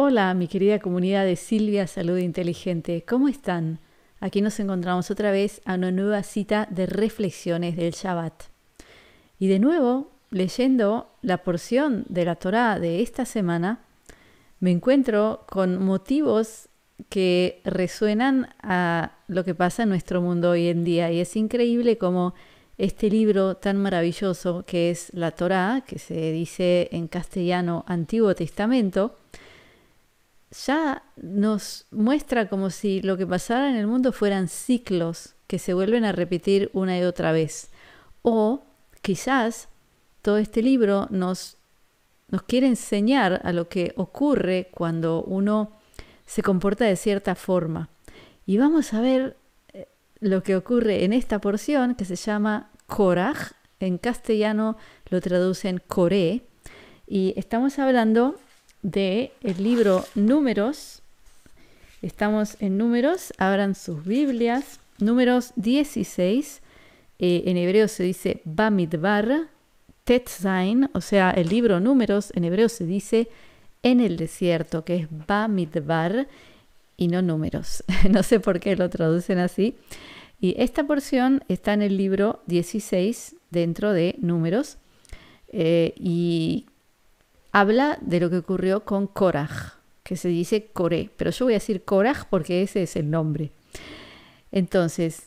Hola, mi querida comunidad de Silvia Salud Inteligente, ¿cómo están? Aquí nos encontramos otra vez a una nueva cita de reflexiones del Shabbat. Y de nuevo, leyendo la porción de la Torá de esta semana, me encuentro con motivos que resuenan a lo que pasa en nuestro mundo hoy en día. Y es increíble cómo este libro tan maravilloso que es la Torá, que se dice en castellano Antiguo Testamento, ya nos muestra como si lo que pasara en el mundo fueran ciclos que se vuelven a repetir una y otra vez. O quizás todo este libro nos, nos quiere enseñar a lo que ocurre cuando uno se comporta de cierta forma. Y vamos a ver eh, lo que ocurre en esta porción que se llama Coraj. En castellano lo traducen Coré. Y estamos hablando de el libro Números. Estamos en Números, abran sus Biblias. Números 16, eh, en hebreo se dice Bamidbar, Tetzain, o sea, el libro Números en hebreo se dice en el desierto, que es Bamidbar y no Números. no sé por qué lo traducen así. Y esta porción está en el libro 16, dentro de Números. Eh, y habla de lo que ocurrió con Korah, que se dice Coré, pero yo voy a decir Korah porque ese es el nombre. Entonces,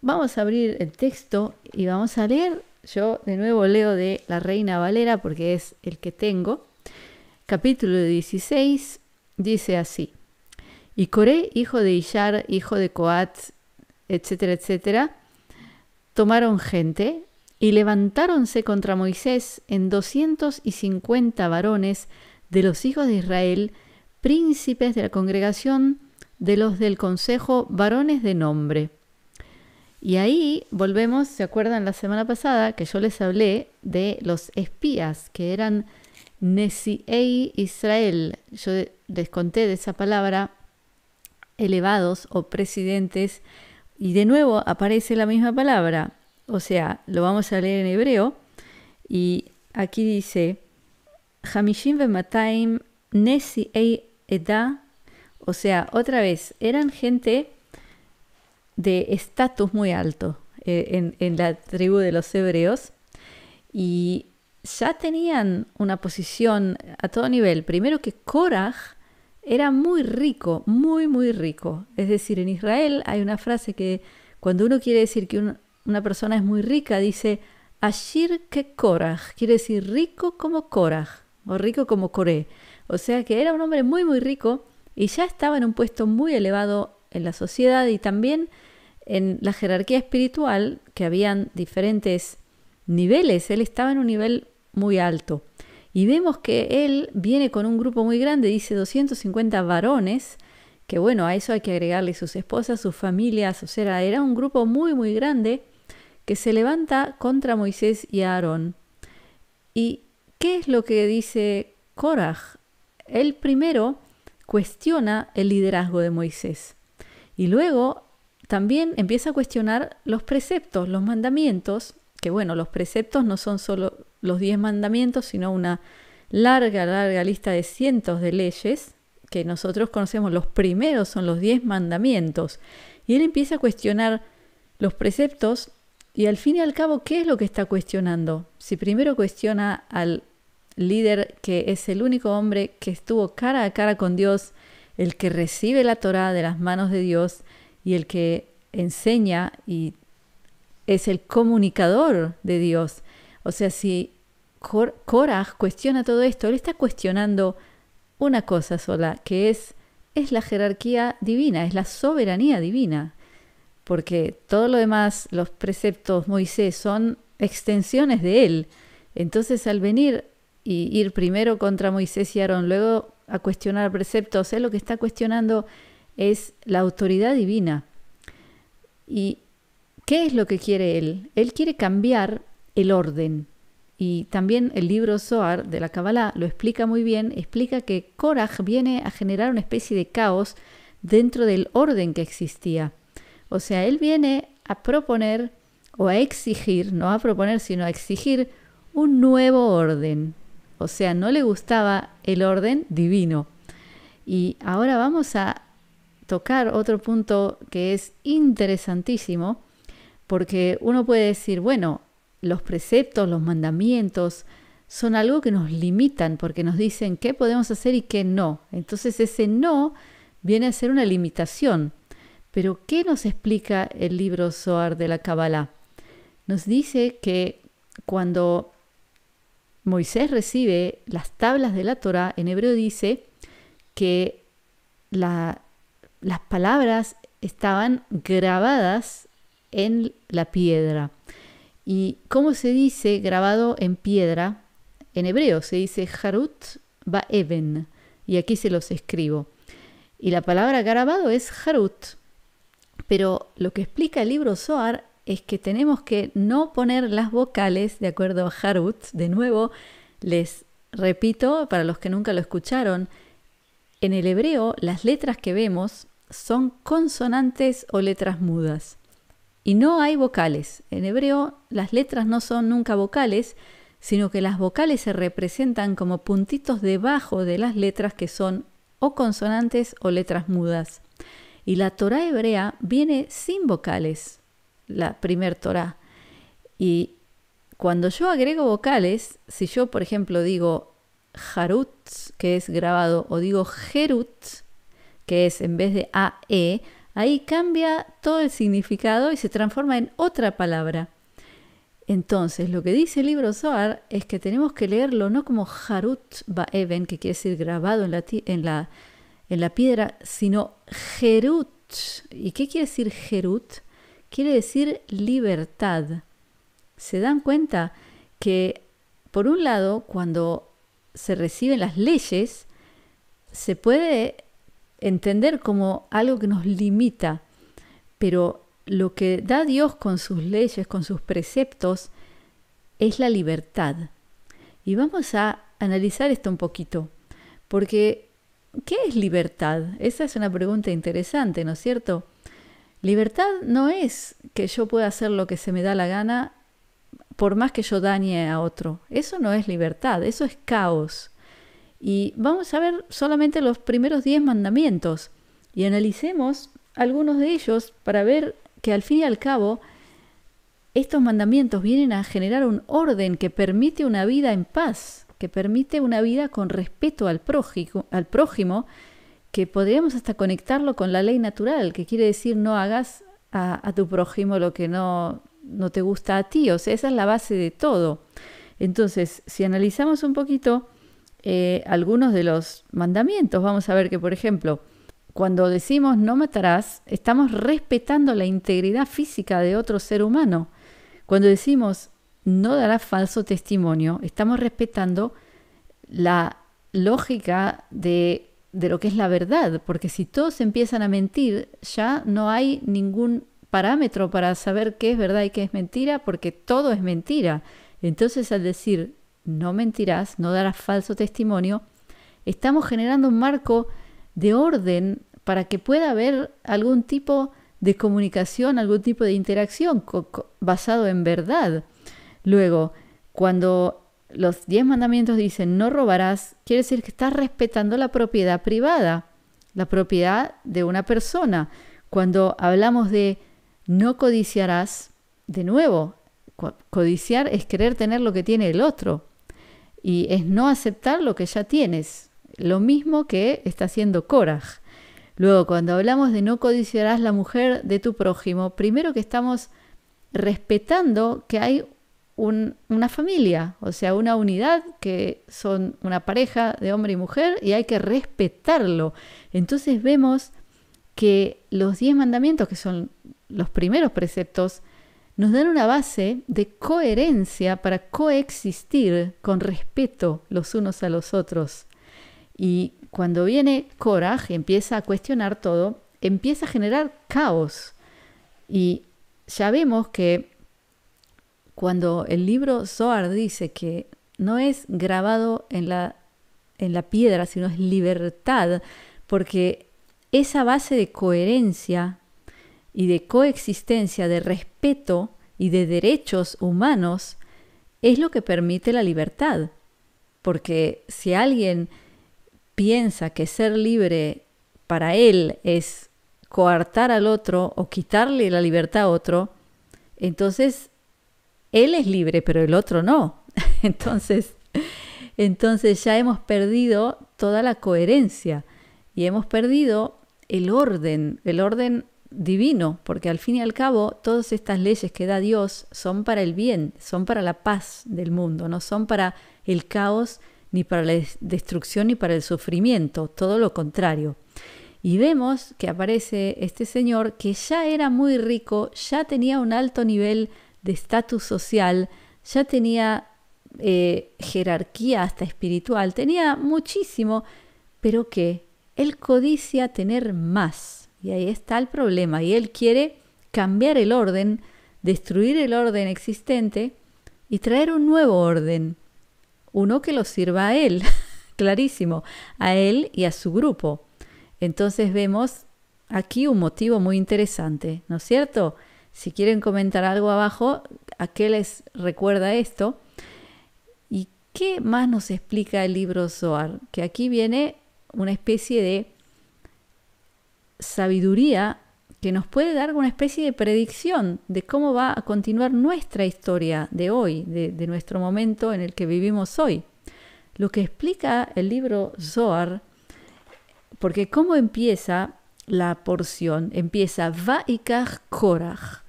vamos a abrir el texto y vamos a leer. Yo de nuevo leo de la Reina Valera porque es el que tengo. Capítulo 16 dice así. Y Coré, hijo de Ishar, hijo de Coat, etcétera, etcétera, tomaron gente y levantáronse contra Moisés en doscientos y cincuenta varones de los hijos de Israel, príncipes de la congregación de los del consejo, varones de nombre. Y ahí volvemos, ¿se acuerdan la semana pasada que yo les hablé de los espías que eran Nesiei Israel? Yo les conté de esa palabra, elevados o presidentes, y de nuevo aparece la misma palabra, o sea, lo vamos a leer en hebreo y aquí dice, Hamishim Bemataim Nesi Eda, o sea, otra vez, eran gente de estatus muy alto eh, en, en la tribu de los hebreos y ya tenían una posición a todo nivel. Primero que Korah era muy rico, muy, muy rico. Es decir, en Israel hay una frase que cuando uno quiere decir que un una persona es muy rica, dice Ashir que quiere decir rico como Korach, o rico como Koré. O sea que era un hombre muy, muy rico y ya estaba en un puesto muy elevado en la sociedad y también en la jerarquía espiritual, que habían diferentes niveles. Él estaba en un nivel muy alto. Y vemos que él viene con un grupo muy grande, dice 250 varones, que bueno, a eso hay que agregarle sus esposas, sus familias, o sea, era un grupo muy, muy grande que se levanta contra Moisés y Aarón. ¿Y qué es lo que dice Coraj. El primero cuestiona el liderazgo de Moisés y luego también empieza a cuestionar los preceptos, los mandamientos, que bueno, los preceptos no son solo los diez mandamientos, sino una larga, larga lista de cientos de leyes que nosotros conocemos. Los primeros son los diez mandamientos. Y él empieza a cuestionar los preceptos y al fin y al cabo, ¿qué es lo que está cuestionando? Si primero cuestiona al líder que es el único hombre que estuvo cara a cara con Dios, el que recibe la Torá de las manos de Dios y el que enseña y es el comunicador de Dios. O sea, si Cora cuestiona todo esto, él está cuestionando una cosa sola, que es, es la jerarquía divina, es la soberanía divina porque todo lo demás, los preceptos Moisés, son extensiones de él. Entonces al venir y ir primero contra Moisés y Aarón, luego a cuestionar preceptos, él lo que está cuestionando es la autoridad divina. ¿Y qué es lo que quiere él? Él quiere cambiar el orden. Y también el libro Zohar de la Kabbalah lo explica muy bien, explica que Korach viene a generar una especie de caos dentro del orden que existía. O sea, él viene a proponer o a exigir, no a proponer, sino a exigir un nuevo orden. O sea, no le gustaba el orden divino. Y ahora vamos a tocar otro punto que es interesantísimo, porque uno puede decir, bueno, los preceptos, los mandamientos, son algo que nos limitan porque nos dicen qué podemos hacer y qué no. Entonces ese no viene a ser una limitación. Pero, ¿qué nos explica el libro Zohar de la Kabbalah? Nos dice que cuando Moisés recibe las tablas de la Torah, en hebreo dice que las palabras estaban grabadas en la piedra. ¿Y cómo se dice grabado en piedra? En hebreo se dice Harut Ba'eben. Y aquí se los escribo. Y la palabra grabado es Harut. Pero lo que explica el libro Soar es que tenemos que no poner las vocales de acuerdo a Harut. De nuevo, les repito, para los que nunca lo escucharon, en el hebreo las letras que vemos son consonantes o letras mudas. Y no hay vocales. En hebreo las letras no son nunca vocales, sino que las vocales se representan como puntitos debajo de las letras que son o consonantes o letras mudas. Y la Torah hebrea viene sin vocales, la primer Torah. Y cuando yo agrego vocales, si yo, por ejemplo, digo Harut, que es grabado, o digo Gerut, que es en vez de AE, ahí cambia todo el significado y se transforma en otra palabra. Entonces, lo que dice el libro Zohar es que tenemos que leerlo no como Harut Ba'even, que quiere decir grabado en en la la piedra, sino Jerut. ¿Y qué quiere decir Jerut? Quiere decir libertad. ¿Se dan cuenta que, por un lado, cuando se reciben las leyes, se puede entender como algo que nos limita, pero lo que da Dios con sus leyes, con sus preceptos, es la libertad. Y vamos a analizar esto un poquito, porque ¿qué es libertad? Esa es una pregunta interesante, ¿no es cierto? Libertad no es que yo pueda hacer lo que se me da la gana por más que yo dañe a otro. Eso no es libertad, eso es caos. Y vamos a ver solamente los primeros diez mandamientos y analicemos algunos de ellos para ver que al fin y al cabo estos mandamientos vienen a generar un orden que permite una vida en paz, que permite una vida con respeto al prójimo, que podríamos hasta conectarlo con la ley natural, que quiere decir no hagas a, tu prójimo lo que no, no te gusta a ti. O sea, esa es la base de todo. Entonces, si analizamos un poquito eh, algunos de los mandamientos, vamos a ver que, por ejemplo, cuando decimos no matarás, estamos respetando la integridad física de otro ser humano. Cuando decimos no dará falso testimonio, estamos respetando la lógica de, de, lo que es la verdad, porque si todos empiezan a mentir, ya no hay ningún parámetro para saber qué es verdad y qué es mentira, porque todo es mentira. Entonces al decir no mentirás, no darás falso testimonio, estamos generando un marco de orden para que pueda haber algún tipo de comunicación, algún tipo de interacción basado en verdad. Luego, cuando los diez mandamientos dicen no robarás, quiere decir que estás respetando la propiedad privada, la propiedad de una persona. Cuando hablamos de no codiciarás, de nuevo, codiciar es querer tener lo que tiene el otro y es no aceptar lo que ya tienes, lo mismo que está haciendo coraj. Luego, cuando hablamos de no codiciarás la mujer de tu prójimo, primero que estamos respetando que hay una familia, o sea, una unidad que son una pareja de hombre y mujer y hay que respetarlo. Entonces vemos que los diez mandamientos, que son los primeros preceptos, nos dan una base de coherencia para coexistir con respeto los unos a los otros. Y cuando viene coraje empieza a cuestionar todo, empieza a generar caos. Y ya vemos que cuando el libro Zohar dice que no es grabado en la, en la piedra, sino es libertad, porque esa base de coherencia y de coexistencia, de respeto y de derechos humanos, es lo que permite la libertad. Porque si alguien piensa que ser libre para él es coartar al otro o quitarle la libertad a otro, entonces él es libre, pero el otro no. Entonces, entonces ya hemos perdido toda la coherencia y hemos perdido el orden, el orden divino, porque al fin y al cabo todas estas leyes que da Dios son para el bien, son para la paz del mundo, no son para el caos, ni para la destrucción, ni para el sufrimiento, todo lo contrario. Y vemos que aparece este señor que ya era muy rico, ya tenía un alto nivel de estatus social, ya tenía eh, jerarquía hasta espiritual, tenía muchísimo, pero que él codicia tener más. Y ahí está el problema. Y él quiere cambiar el orden, destruir el orden existente y traer un nuevo orden. Uno que lo sirva a él, clarísimo, a él y a su grupo. Entonces vemos aquí un motivo muy interesante, ¿no es cierto? Si quieren comentar algo abajo, ¿a qué les recuerda esto? ¿Y qué más nos explica el libro Zohar? Que aquí viene una especie de sabiduría que nos puede dar una especie de predicción de cómo va a continuar nuestra historia de hoy, de, nuestro momento en el que vivimos hoy. Lo que explica el libro Zohar, porque cómo empieza la porción, empieza Vaikach Korach.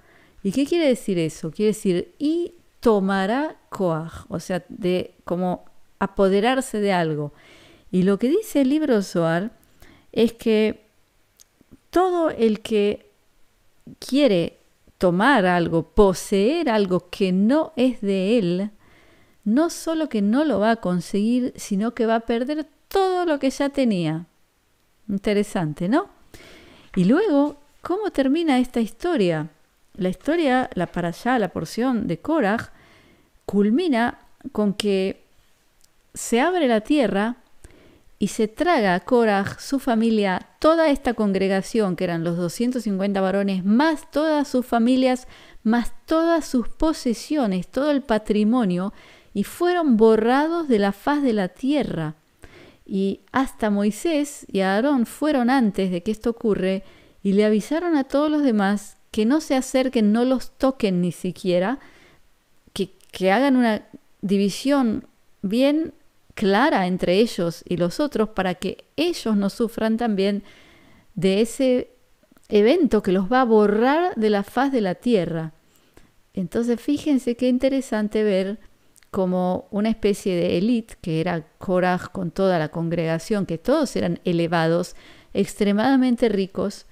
¿Y qué quiere decir eso? Quiere decir, y tomará coaj, o sea, de como apoderarse de algo. Y lo que dice el libro Zohar es que todo el que quiere tomar algo, poseer algo que no es de él, no solo que no lo va a conseguir, sino que va a perder todo lo que ya tenía. Interesante, ¿no? Y luego, ¿cómo termina esta historia? La historia, la para allá, la porción de Korah, culmina con que se abre la tierra y se traga a Korah, su familia, toda esta congregación, que eran los 250 varones, más todas sus familias, más todas sus posesiones, todo el patrimonio, y fueron borrados de la faz de la tierra. Y hasta Moisés y Aarón fueron antes de que esto ocurre y le avisaron a todos los demás que no se acerquen, no los toquen ni siquiera, que, que hagan una división bien clara entre ellos y los otros para que ellos no sufran también de ese evento que los va a borrar de la faz de la tierra. Entonces fíjense qué interesante ver como una especie de élite, que era coraj con toda la congregación, que todos eran elevados, extremadamente ricos,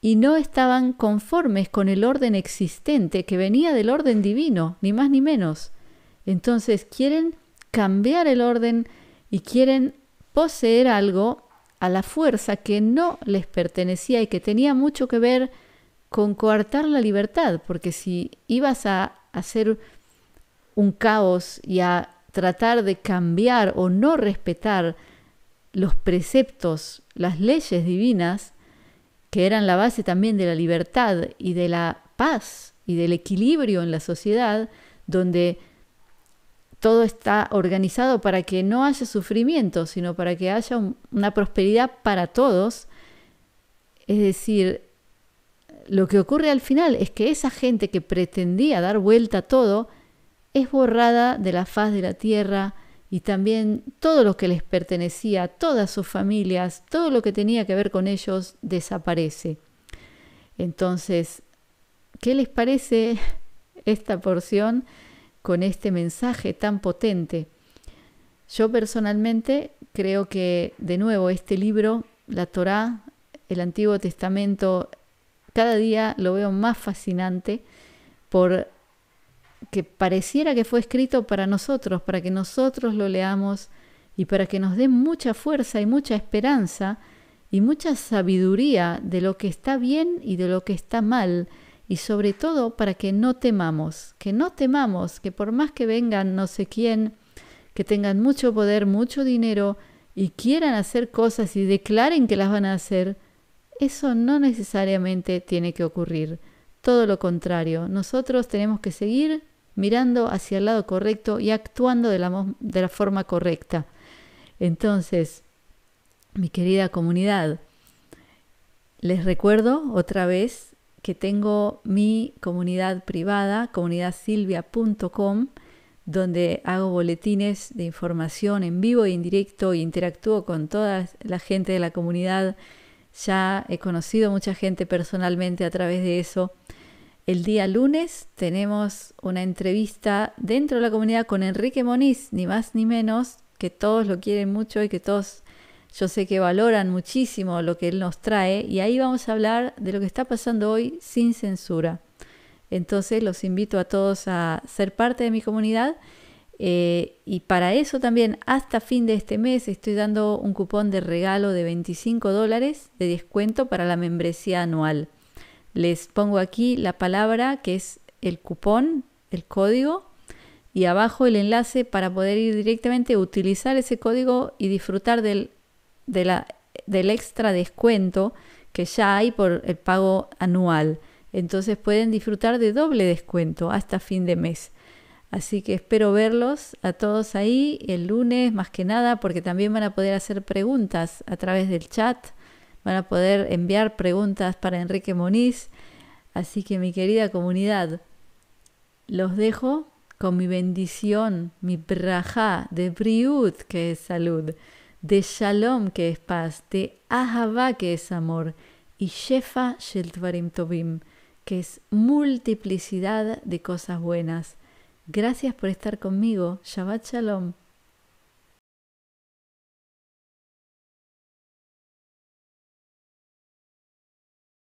y no estaban conformes con el orden existente que venía del orden divino, ni más ni menos. Entonces quieren cambiar el orden y quieren poseer algo a la fuerza que no les pertenecía y que tenía mucho que ver con coartar la libertad, porque si ibas a hacer un caos y a tratar de cambiar o no respetar los preceptos, las leyes divinas, que eran la base también de la libertad y de la paz y del equilibrio en la sociedad, donde todo está organizado para que no haya sufrimiento, sino para que haya una prosperidad para todos. Es decir, lo que ocurre al final es que esa gente que pretendía dar vuelta a todo es borrada de la faz de la tierra, y también todo lo que les pertenecía, todas sus familias, todo lo que tenía que ver con ellos desaparece. Entonces, ¿qué les parece esta porción con este mensaje tan potente? Yo personalmente creo que, de nuevo, este libro, la Torá, el Antiguo Testamento, cada día lo veo más fascinante por que pareciera que fue escrito para nosotros, para que nosotros lo leamos y para que nos dé mucha fuerza y mucha esperanza y mucha sabiduría de lo que está bien y de lo que está mal y sobre todo para que no temamos, que no temamos, que por más que vengan no sé quién, que tengan mucho poder, mucho dinero y quieran hacer cosas y declaren que las van a hacer, eso no necesariamente tiene que ocurrir. Todo lo contrario, nosotros tenemos que seguir mirando hacia el lado correcto y actuando de la, forma correcta. Entonces, mi querida comunidad, les recuerdo otra vez que tengo mi comunidad privada, comunidadsilvia.com, donde hago boletines de información en vivo e indirecto e interactúo con toda la gente de la comunidad. Ya he conocido mucha gente personalmente a través de eso. El día lunes tenemos una entrevista dentro de la comunidad con Enrique Moniz, ni más ni menos, que todos lo quieren mucho y que todos yo sé que valoran muchísimo lo que él nos trae y ahí vamos a hablar de lo que está pasando hoy sin censura. Entonces los invito a todos a ser parte de mi comunidad eh, y para eso también hasta fin de este mes estoy dando un cupón de regalo de 25 dólares de descuento para la membresía anual. Les pongo aquí la palabra que es el cupón, el código y abajo el enlace para poder ir directamente, a utilizar ese código y disfrutar del, del extra descuento que ya hay por el pago anual. Entonces pueden disfrutar de doble descuento hasta fin de mes. Así que espero verlos a todos ahí el lunes, más que nada, porque también van a poder hacer preguntas a través del chat van a poder enviar preguntas para Enrique Moniz. Así que mi querida comunidad, los dejo con mi bendición, mi braja de Briud, que es salud, de Shalom, que es paz, de Ahava, que es amor, y Shefa Sheltvarim Tobim, que es multiplicidad de cosas buenas. Gracias por estar conmigo. Shabbat Shalom.